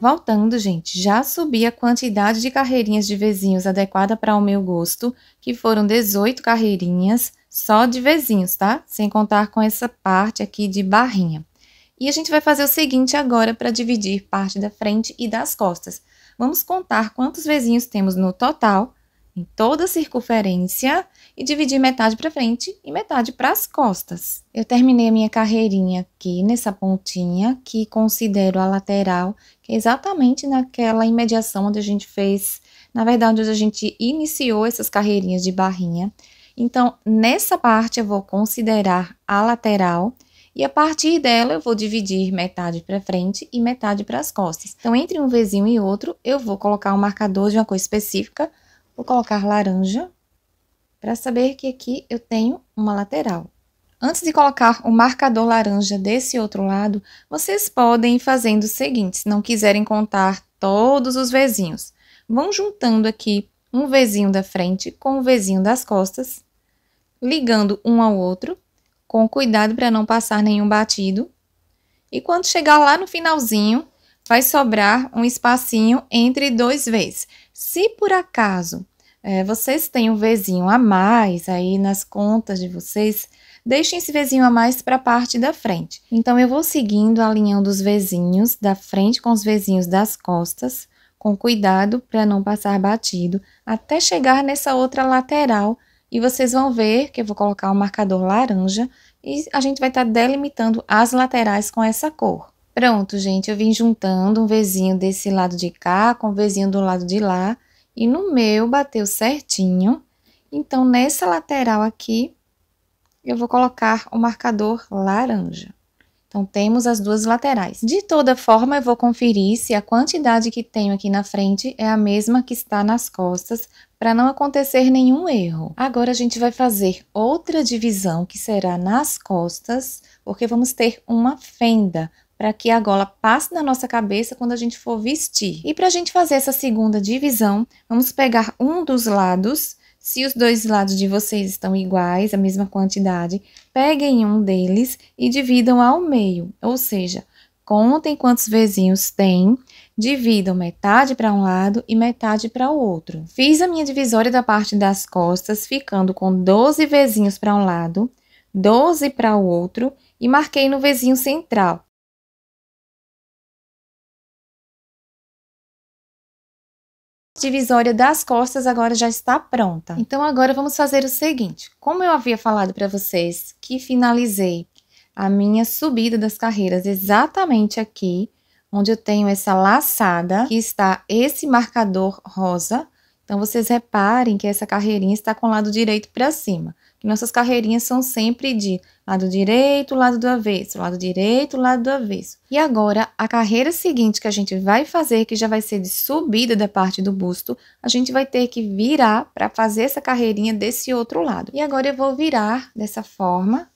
Voltando, gente, já subi a quantidade de carreirinhas de vizinhos adequada para o meu gosto, que foram 18 carreirinhas só de vizinhos, tá? Sem contar com essa parte aqui de barrinha. E a gente vai fazer o seguinte agora para dividir parte da frente e das costas. Vamos contar quantos vizinhos temos no total, em toda a circunferência, e dividi metade para frente e metade para as costas. Eu terminei a minha carreirinha aqui nessa pontinha, que considero a lateral, que é exatamente naquela imediação onde a gente fez, na verdade, onde a gente iniciou essas carreirinhas de barrinha. Então, nessa parte eu vou considerar a lateral e a partir dela eu vou dividir metade para frente e metade para as costas. Então, entre um vizinho e outro, eu vou colocar um marcador de uma cor específica, vou colocar laranja para saber que aqui eu tenho uma lateral. Antes de colocar o marcador laranja desse outro lado, vocês podem ir fazendo o seguinte, se não quiserem contar todos os vizinhos, vão juntando aqui um vizinho da frente com o um vizinho das costas, ligando um ao outro, com cuidado para não passar nenhum batido. E quando chegar lá no finalzinho, vai sobrar um espacinho entre dois vezes. Se por acaso é, vocês têm um vizinho a mais aí nas contas de vocês, deixem esse vizinho a mais para a parte da frente. Então, eu vou seguindo alinhando os vizinhos da frente com os vizinhos das costas, com cuidado para não passar batido, até chegar nessa outra lateral. E vocês vão ver que eu vou colocar um marcador laranja e a gente vai estar tá delimitando as laterais com essa cor. Pronto, gente, eu vim juntando um vizinho desse lado de cá com um vizinho do lado de lá e no meu bateu certinho. Então, nessa lateral aqui, eu vou colocar o marcador laranja. Então, temos as duas laterais. De toda forma, eu vou conferir se a quantidade que tenho aqui na frente é a mesma que está nas costas, para não acontecer nenhum erro. Agora, a gente vai fazer outra divisão, que será nas costas, porque vamos ter uma fenda, para que a gola passe na nossa cabeça quando a gente for vestir. E para a gente fazer essa segunda divisão, vamos pegar um dos lados. Se os dois lados de vocês estão iguais, a mesma quantidade, peguem um deles e dividam ao meio, ou seja, contem quantos vizinhos tem, dividam metade para um lado e metade para o outro. Fiz a minha divisória da parte das costas, ficando com 12 vizinhos para um lado, 12 para o outro e marquei no vizinho central, divisória das costas agora já está pronta. Então agora vamos fazer o seguinte, como eu havia falado para vocês que finalizei a minha subida das carreiras exatamente aqui, onde eu tenho essa laçada, que está esse marcador rosa. Então, vocês reparem que essa carreirinha está com o lado direito para cima que nossas carreirinhas são sempre de lado direito, lado do avesso, lado direito, lado do avesso. E agora, a carreira seguinte que a gente vai fazer, que já vai ser de subida da parte do busto, a gente vai ter que virar para fazer essa carreirinha desse outro lado. E agora eu vou virar dessa forma,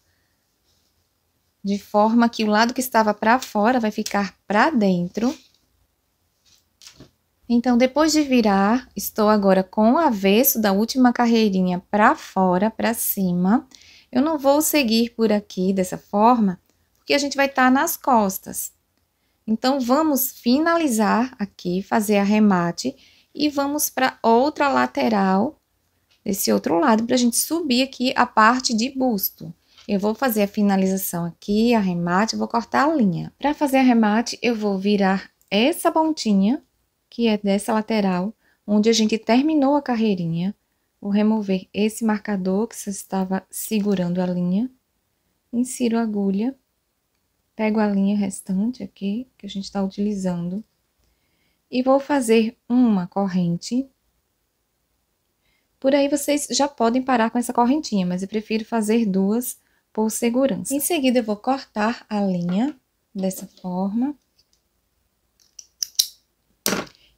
de forma que o lado que estava para fora vai ficar para dentro. Então, depois de virar, estou agora com o avesso da última carreirinha para fora, para cima. Eu não vou seguir por aqui dessa forma, porque a gente vai estar tá nas costas. Então, vamos finalizar aqui, fazer arremate e vamos para outra lateral desse outro lado para a gente subir aqui a parte de busto. Eu vou fazer a finalização aqui, arremate, vou cortar a linha. Para fazer arremate, eu vou virar essa pontinha que é dessa lateral, onde a gente terminou a carreirinha. Vou remover esse marcador que estava segurando a linha. Insiro a agulha. Pego a linha restante aqui, que a gente está utilizando. E vou fazer uma corrente. Por aí vocês já podem parar com essa correntinha, mas eu prefiro fazer duas por segurança. Em seguida, eu vou cortar a linha dessa forma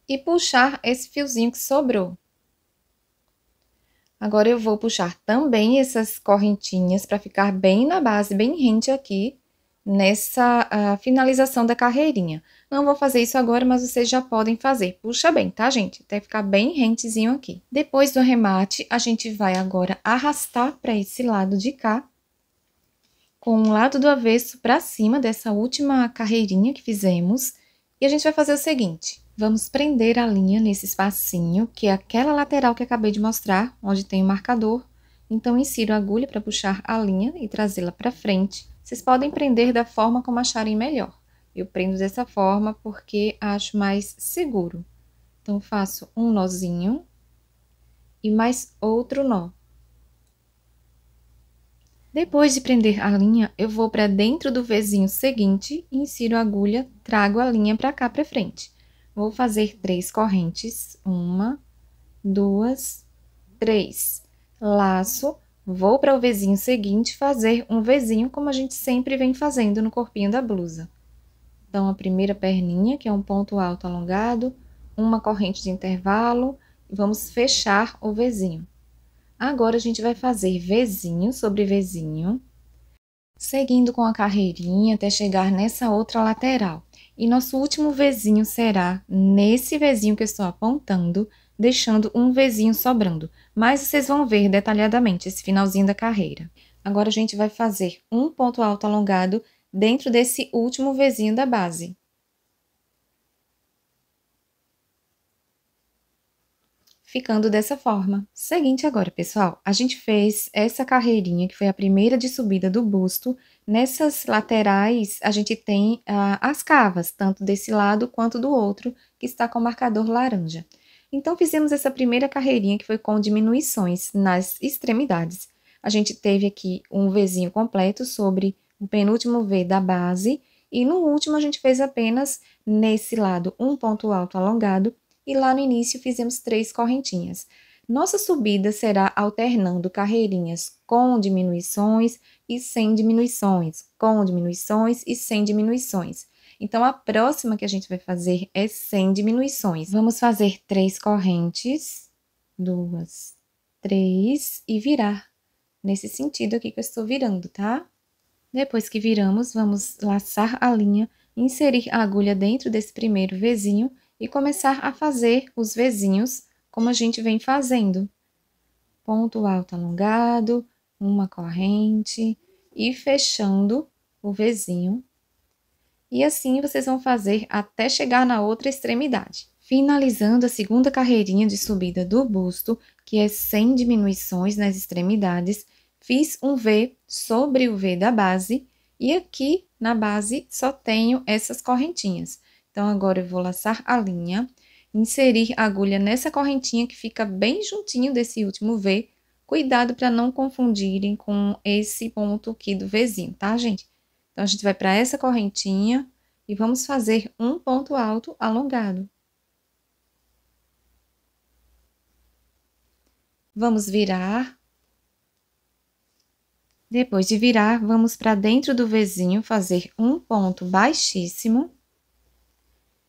e puxar esse fiozinho que sobrou. Agora eu vou puxar também essas correntinhas para ficar bem na base, bem rente aqui nessa finalização da carreirinha. Não vou fazer isso agora, mas vocês já podem fazer. Puxa bem, tá, gente? Até ficar bem rentezinho aqui. Depois do remate, a gente vai agora arrastar para esse lado de cá, com o lado do avesso para cima dessa última carreirinha que fizemos. E a gente vai fazer o seguinte, Vamos prender a linha nesse espacinho, que é aquela lateral que acabei de mostrar, onde tem o marcador. Então, insiro a agulha para puxar a linha e trazê-la para frente. Vocês podem prender da forma como acharem melhor. Eu prendo dessa forma porque acho mais seguro. Então, faço um nozinho e mais outro nó. Depois de prender a linha, eu vou para dentro do vizinho seguinte, insiro a agulha, trago a linha para cá para frente. Vou fazer três correntes, uma, duas, três. Laço, vou para o vizinho seguinte fazer um vizinho como a gente sempre vem fazendo no corpinho da blusa. Então, a primeira perninha, que é um ponto alto alongado, uma corrente de intervalo, e vamos fechar o vizinho. Agora, a gente vai fazer vizinho sobre vizinho, seguindo com a carreirinha até chegar nessa outra lateral. E nosso último vizinho será nesse vizinho que eu estou apontando, deixando um vizinho sobrando. Mas vocês vão ver detalhadamente esse finalzinho da carreira. Agora a gente vai fazer um ponto alto alongado dentro desse último vizinho da base. ficando dessa forma. Seguinte agora, pessoal, a gente fez essa carreirinha, que foi a primeira de subida do busto. Nessas laterais, a gente tem ah, as cavas, tanto desse lado quanto do outro, que está com o marcador laranja. Então, fizemos essa primeira carreirinha, que foi com diminuições nas extremidades. A gente teve aqui um Vzinho completo sobre o penúltimo V da base, e no último a gente fez apenas nesse lado um ponto alto alongado e lá no início fizemos três correntinhas. Nossa subida será alternando carreirinhas com diminuições e sem diminuições, com diminuições e sem diminuições. Então, a próxima que a gente vai fazer é sem diminuições. Vamos fazer três correntes, duas, três e virar, nesse sentido aqui que eu estou virando, tá? Depois que viramos, vamos laçar a linha, inserir a agulha dentro desse primeiro vizinho e começar a fazer os vizinhos como a gente vem fazendo. Ponto alto alongado, uma corrente e fechando o vizinho. E assim vocês vão fazer até chegar na outra extremidade. Finalizando a segunda carreirinha de subida do busto, que é sem diminuições nas extremidades, fiz um V sobre o V da base e aqui na base só tenho essas correntinhas. Então, agora eu vou laçar a linha, inserir a agulha nessa correntinha que fica bem juntinho desse último V. Cuidado para não confundirem com esse ponto aqui do Vzinho, tá, gente? Então, a gente vai para essa correntinha e vamos fazer um ponto alto alongado. Vamos virar. Depois de virar, vamos para dentro do Vzinho fazer um ponto baixíssimo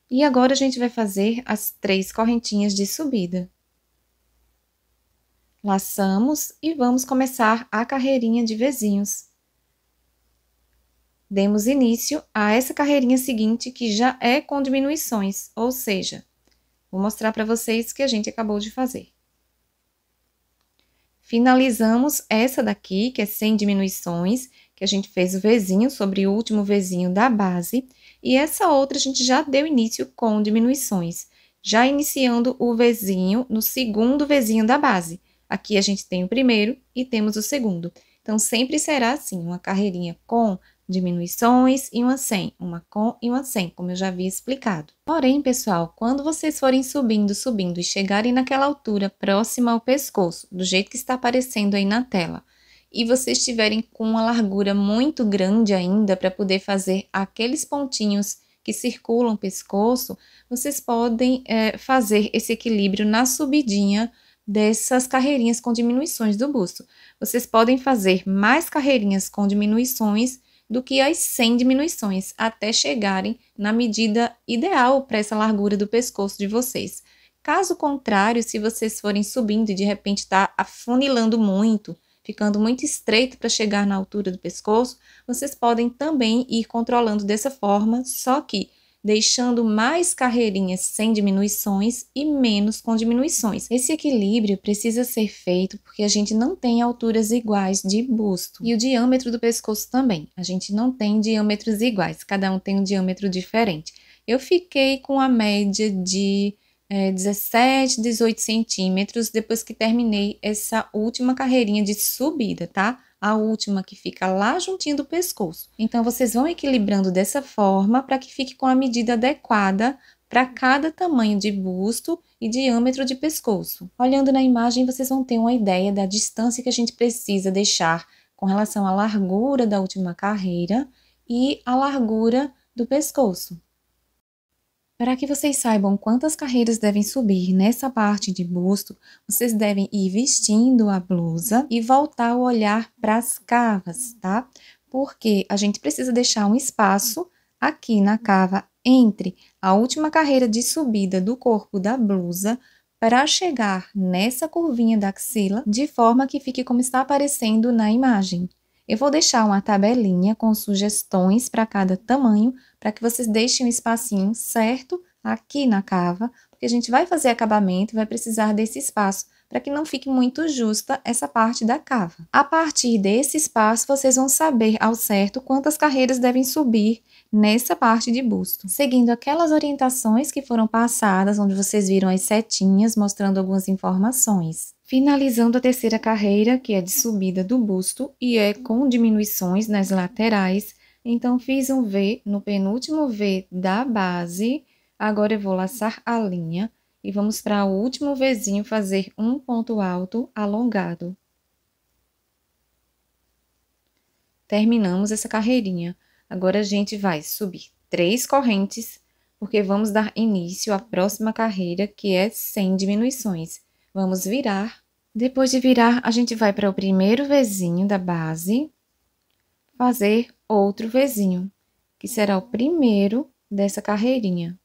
e agora a gente vai fazer as três correntinhas de subida. Laçamos e vamos começar a carreirinha de vizinhos. Demos início a essa carreirinha seguinte, que já é com diminuições, ou seja, vou mostrar para vocês que a gente acabou de fazer. Finalizamos essa daqui, que é sem diminuições, que a gente fez o vizinho sobre o último vizinho da base, e essa outra a gente já deu início com diminuições, já iniciando o Vzinho no segundo Vzinho da base. Aqui a gente tem o primeiro e temos o segundo. Então, sempre será assim, uma carreirinha com diminuições e uma sem, uma com e uma sem, como eu já havia explicado. Porém, pessoal, quando vocês forem subindo, subindo e chegarem naquela altura próxima ao pescoço, do jeito que está aparecendo aí na tela, e vocês tiverem com uma largura muito grande ainda para poder fazer aqueles pontinhos que circulam o pescoço, vocês podem é, fazer esse equilíbrio na subidinha dessas carreirinhas com diminuições do busto. Vocês podem fazer mais carreirinhas com diminuições do que as 100 diminuições, até chegarem na medida ideal para essa largura do pescoço de vocês. Caso contrário, se vocês forem subindo e de repente está afunilando muito, ficando muito estreito para chegar na altura do pescoço, vocês podem também ir controlando dessa forma, só que deixando mais carreirinhas sem diminuições e menos com diminuições. Esse equilíbrio precisa ser feito porque a gente não tem alturas iguais de busto e o diâmetro do pescoço também. A gente não tem diâmetros iguais, cada um tem um diâmetro diferente. Eu fiquei com a média de é, 17, 18 centímetros depois que terminei essa última carreirinha de subida, tá? A última que fica lá juntinho do pescoço. Então, vocês vão equilibrando dessa forma para que fique com a medida adequada para cada tamanho de busto e diâmetro de pescoço. Olhando na imagem, vocês vão ter uma ideia da distância que a gente precisa deixar com relação à largura da última carreira e a largura do pescoço. Para que vocês saibam quantas carreiras devem subir nessa parte de busto, vocês devem ir vestindo a blusa e voltar o olhar para as cavas, tá? Porque a gente precisa deixar um espaço aqui na cava entre a última carreira de subida do corpo da blusa para chegar nessa curvinha da axila, de forma que fique como está aparecendo na imagem. Eu vou deixar uma tabelinha com sugestões para cada tamanho, para que vocês deixem um espacinho certo aqui na cava, porque a gente vai fazer acabamento, e vai precisar desse espaço para que não fique muito justa essa parte da cava. A partir desse espaço, vocês vão saber ao certo quantas carreiras devem subir nessa parte de busto. Seguindo aquelas orientações que foram passadas, onde vocês viram as setinhas mostrando algumas informações finalizando a terceira carreira, que é de subida do busto e é com diminuições nas laterais. Então, fiz um V no penúltimo V da base. Agora, eu vou laçar a linha e vamos para o último Vzinho fazer um ponto alto alongado. Terminamos essa carreirinha. Agora, a gente vai subir três correntes, porque vamos dar início à próxima carreira, que é sem diminuições. Vamos virar. Depois de virar, a gente vai para o primeiro vizinho da base, fazer outro vizinho, que será o primeiro dessa carreirinha.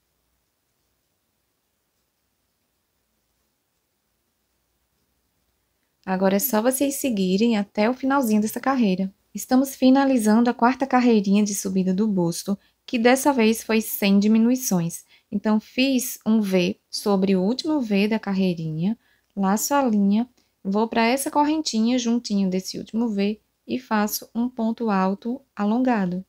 Agora é só vocês seguirem até o finalzinho dessa carreira. Estamos finalizando a quarta carreirinha de subida do busto, que dessa vez foi sem diminuições. Então, fiz um V sobre o último V da carreirinha, laço a linha, vou para essa correntinha juntinho desse último V e faço um ponto alto alongado.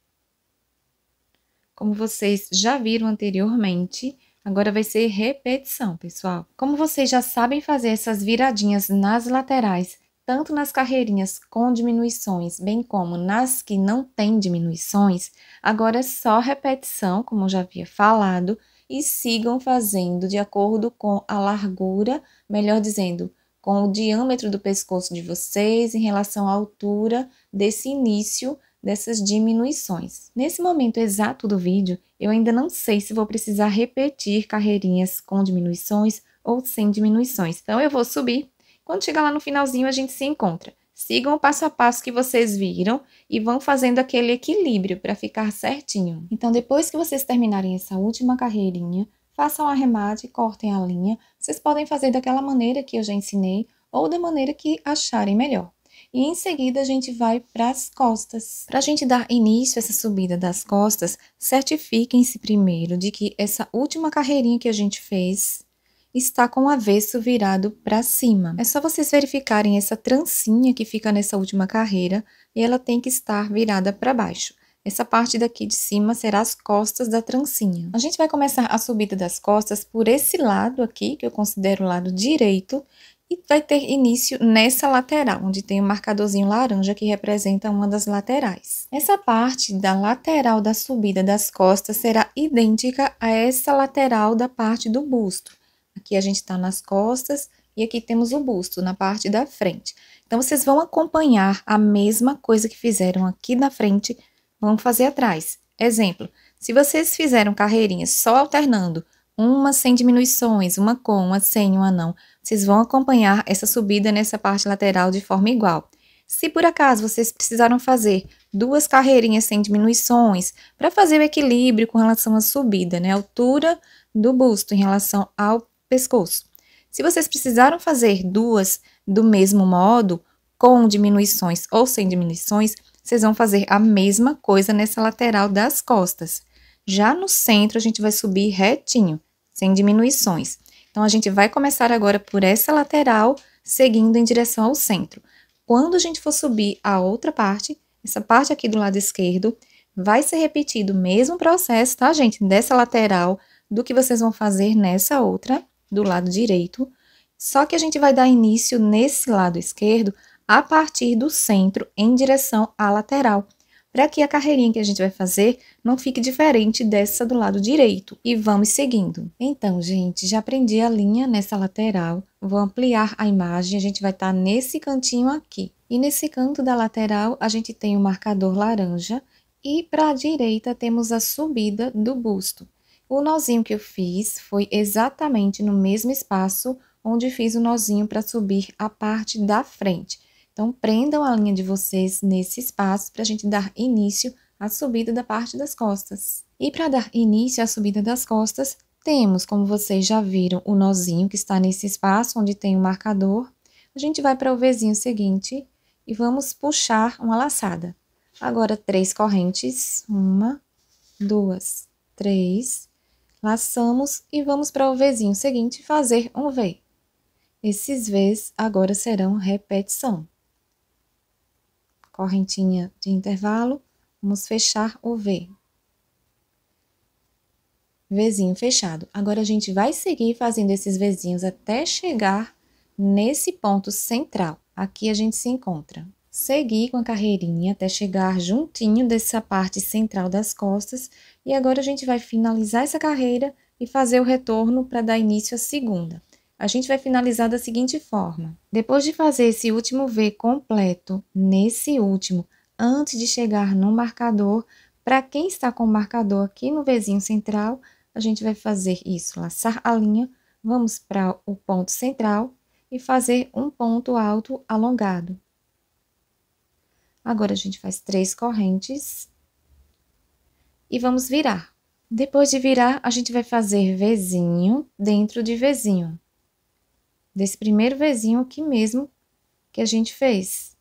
Como vocês já viram anteriormente, agora vai ser repetição, pessoal. Como vocês já sabem fazer essas viradinhas nas laterais, tanto nas carreirinhas com diminuições, bem como nas que não têm diminuições, agora é só repetição, como eu já havia falado, e sigam fazendo de acordo com a largura, melhor dizendo, com o diâmetro do pescoço de vocês em relação à altura desse início dessas diminuições. Nesse momento exato do vídeo, eu ainda não sei se vou precisar repetir carreirinhas com diminuições ou sem diminuições. Então eu vou subir. Quando chegar lá no finalzinho, a gente se encontra. Sigam o passo a passo que vocês viram e vão fazendo aquele equilíbrio para ficar certinho. Então, depois que vocês terminarem essa última carreirinha, façam arremate, cortem a linha. Vocês podem fazer daquela maneira que eu já ensinei ou da maneira que acharem melhor. E em seguida a gente vai para as costas. Para a gente dar início a essa subida das costas, certifiquem-se primeiro de que essa última carreirinha que a gente fez está com o avesso virado para cima. É só vocês verificarem essa trancinha que fica nessa última carreira e ela tem que estar virada para baixo. Essa parte daqui de cima será as costas da trancinha. A gente vai começar a subida das costas por esse lado aqui, que eu considero o lado direito, e vai ter início nessa lateral, onde tem um marcadorzinho laranja que representa uma das laterais. Essa parte da lateral da subida das costas será idêntica a essa lateral da parte do busto. Aqui a gente está nas costas e aqui temos o busto na parte da frente. Então, vocês vão acompanhar a mesma coisa que fizeram aqui na frente, vão fazer atrás. Exemplo, se vocês fizeram carreirinhas só alternando uma sem diminuições, uma com, uma sem, uma não, vocês vão acompanhar essa subida nessa parte lateral de forma igual. Se por acaso vocês precisaram fazer duas carreirinhas sem diminuições para fazer o equilíbrio com relação à subida, né, altura do busto em relação ao pescoço. Se vocês precisaram fazer duas do mesmo modo, com diminuições ou sem diminuições, vocês vão fazer a mesma coisa nessa lateral das costas. Já no centro, a gente vai subir retinho, sem diminuições. Então, a gente vai começar agora por essa lateral, seguindo em direção ao centro. Quando a gente for subir a outra parte, essa parte aqui do lado esquerdo, vai ser repetido o mesmo processo, tá, gente? Dessa lateral, do que vocês vão fazer nessa outra do lado direito, só que a gente vai dar início nesse lado esquerdo a partir do centro em direção à lateral, para que a carreirinha que a gente vai fazer não fique diferente dessa do lado direito. E vamos seguindo. Então, gente, já aprendi a linha nessa lateral, vou ampliar a imagem, a gente vai estar tá nesse cantinho aqui. E nesse canto da lateral, a gente tem o marcador laranja, e para a direita temos a subida do busto. O nozinho que eu fiz foi exatamente no mesmo espaço onde fiz o nozinho para subir a parte da frente. Então, prendam a linha de vocês nesse espaço para a gente dar início à subida da parte das costas. E para dar início à subida das costas, temos, como vocês já viram, o nozinho que está nesse espaço onde tem o marcador. A gente vai para o vizinho seguinte e vamos puxar uma laçada. Agora, três correntes. Uma, duas, três Laçamos e vamos para o vizinho seguinte fazer um V. Esses Vs agora serão repetição. Correntinha de intervalo, vamos fechar o V. Vizinho fechado. Agora a gente vai seguir fazendo esses Vzinhos até chegar nesse ponto central. Aqui a gente se encontra. Segui com a carreirinha até chegar juntinho dessa parte central das costas e agora a gente vai finalizar essa carreira e fazer o retorno para dar início à segunda. A gente vai finalizar da seguinte forma. Depois de fazer esse último V completo nesse último, antes de chegar no marcador, para quem está com o marcador aqui no Vzinho central, a gente vai fazer isso, laçar a linha, vamos para o ponto central e fazer um ponto alto alongado. Agora a gente faz três correntes e vamos virar. Depois de virar, a gente vai fazer vizinho dentro de vizinho. Desse primeiro vizinho aqui mesmo que a gente fez.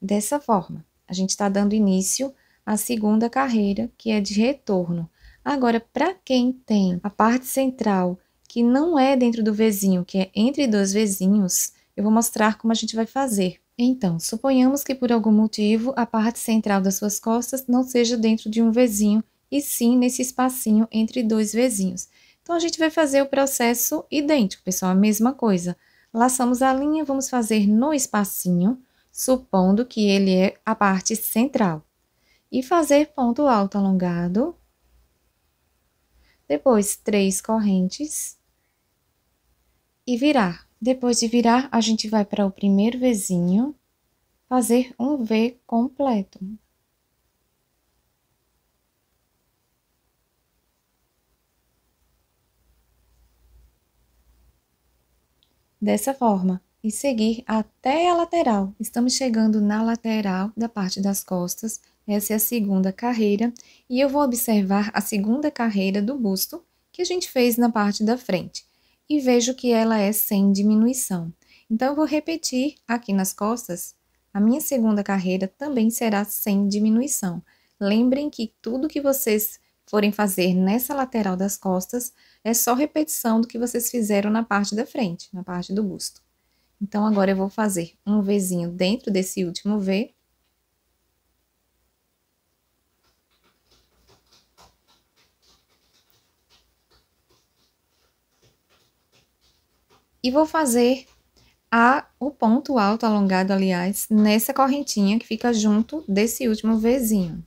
Dessa forma, a gente está dando início à segunda carreira, que é de retorno. Agora, para quem tem a parte central que não é dentro do vizinho, que é entre dois vizinhos, eu vou mostrar como a gente vai fazer. Então, suponhamos que por algum motivo a parte central das suas costas não seja dentro de um vizinho, e sim nesse espacinho entre dois vizinhos. Então, a gente vai fazer o processo idêntico, pessoal, a mesma coisa. Laçamos a linha, vamos fazer no espacinho, supondo que ele é a parte central. E fazer ponto alto alongado. Depois, três correntes e virar. Depois de virar, a gente vai para o primeiro vizinho fazer um V completo. Dessa forma, e seguir até a lateral. Estamos chegando na lateral da parte das costas, essa é a segunda carreira, e eu vou observar a segunda carreira do busto que a gente fez na parte da frente e vejo que ela é sem diminuição. Então, eu vou repetir aqui nas costas. A minha segunda carreira também será sem diminuição. Lembrem que tudo que vocês forem fazer nessa lateral das costas é só repetição do que vocês fizeram na parte da frente, na parte do busto. Então, agora eu vou fazer um Vzinho dentro desse último V E vou fazer a, o ponto alto alongado, aliás, nessa correntinha que fica junto desse último Vzinho.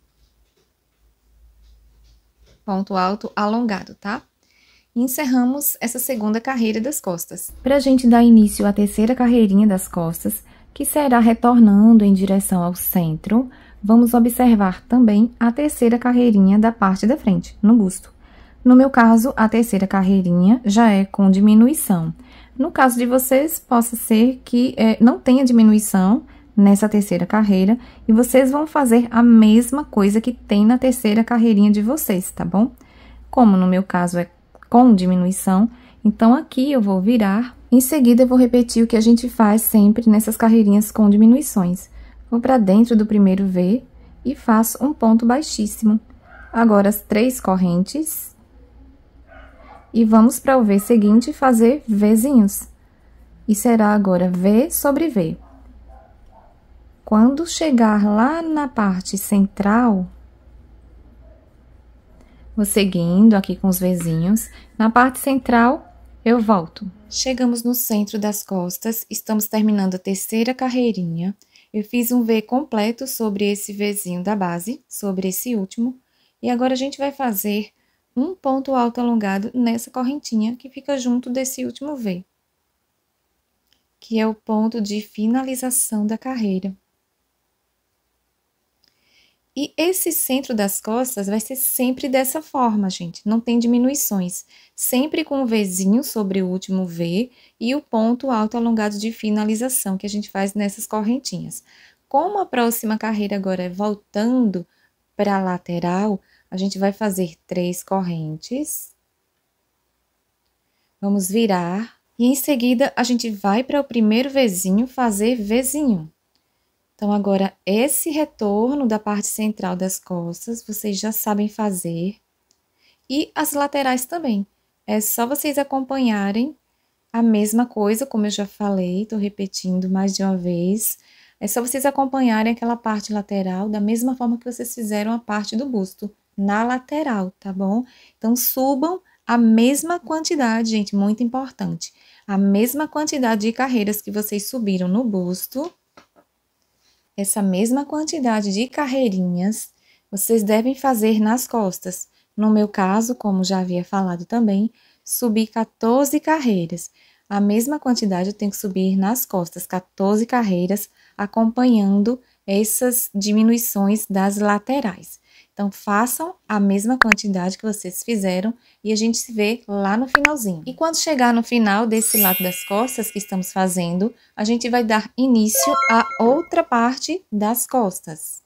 Ponto alto alongado, tá? Encerramos essa segunda carreira das costas. Para a gente dar início à terceira carreirinha das costas, que será retornando em direção ao centro, vamos observar também a terceira carreirinha da parte da frente, no busto. No meu caso, a terceira carreirinha já é com diminuição. No caso de vocês, possa ser que é, não tenha diminuição nessa terceira carreira e vocês vão fazer a mesma coisa que tem na terceira carreirinha de vocês, tá bom? Como no meu caso é com diminuição, então aqui eu vou virar. Em seguida, eu vou repetir o que a gente faz sempre nessas carreirinhas com diminuições. Vou para dentro do primeiro V e faço um ponto baixíssimo. Agora, as três correntes e vamos para o V seguinte fazer Vzinhos. E será agora V sobre V. Quando chegar lá na parte central, vou seguindo aqui com os Vzinhos, na parte central eu volto. Chegamos no centro das costas, estamos terminando a terceira carreirinha. Eu fiz um V completo sobre esse Vzinho da base, sobre esse último. E agora a gente vai fazer um ponto alto alongado nessa correntinha que fica junto desse último V, que é o ponto de finalização da carreira. E esse centro das costas vai ser sempre dessa forma, gente, não tem diminuições. Sempre com o um Vzinho sobre o último V e o ponto alto alongado de finalização que a gente faz nessas correntinhas. Como a próxima carreira agora é voltando para a lateral, a gente vai fazer três correntes. Vamos virar e em seguida a gente vai para o primeiro vizinho fazer vizinho. Então agora esse retorno da parte central das costas vocês já sabem fazer e as laterais também. É só vocês acompanharem a mesma coisa, como eu já falei, estou repetindo mais de uma vez. É só vocês acompanharem aquela parte lateral da mesma forma que vocês fizeram a parte do busto na lateral, tá bom? Então, subam a mesma quantidade, gente, muito importante. A mesma quantidade de carreiras que vocês subiram no busto, essa mesma quantidade de carreirinhas, vocês devem fazer nas costas. No meu caso, como já havia falado também, subi 14 carreiras. A mesma quantidade eu tenho que subir nas costas, 14 carreiras, acompanhando essas diminuições das laterais. Então façam a mesma quantidade que vocês fizeram e a gente se vê lá no finalzinho. E quando chegar no final desse lado das costas que estamos fazendo, a gente vai dar início a outra parte das costas.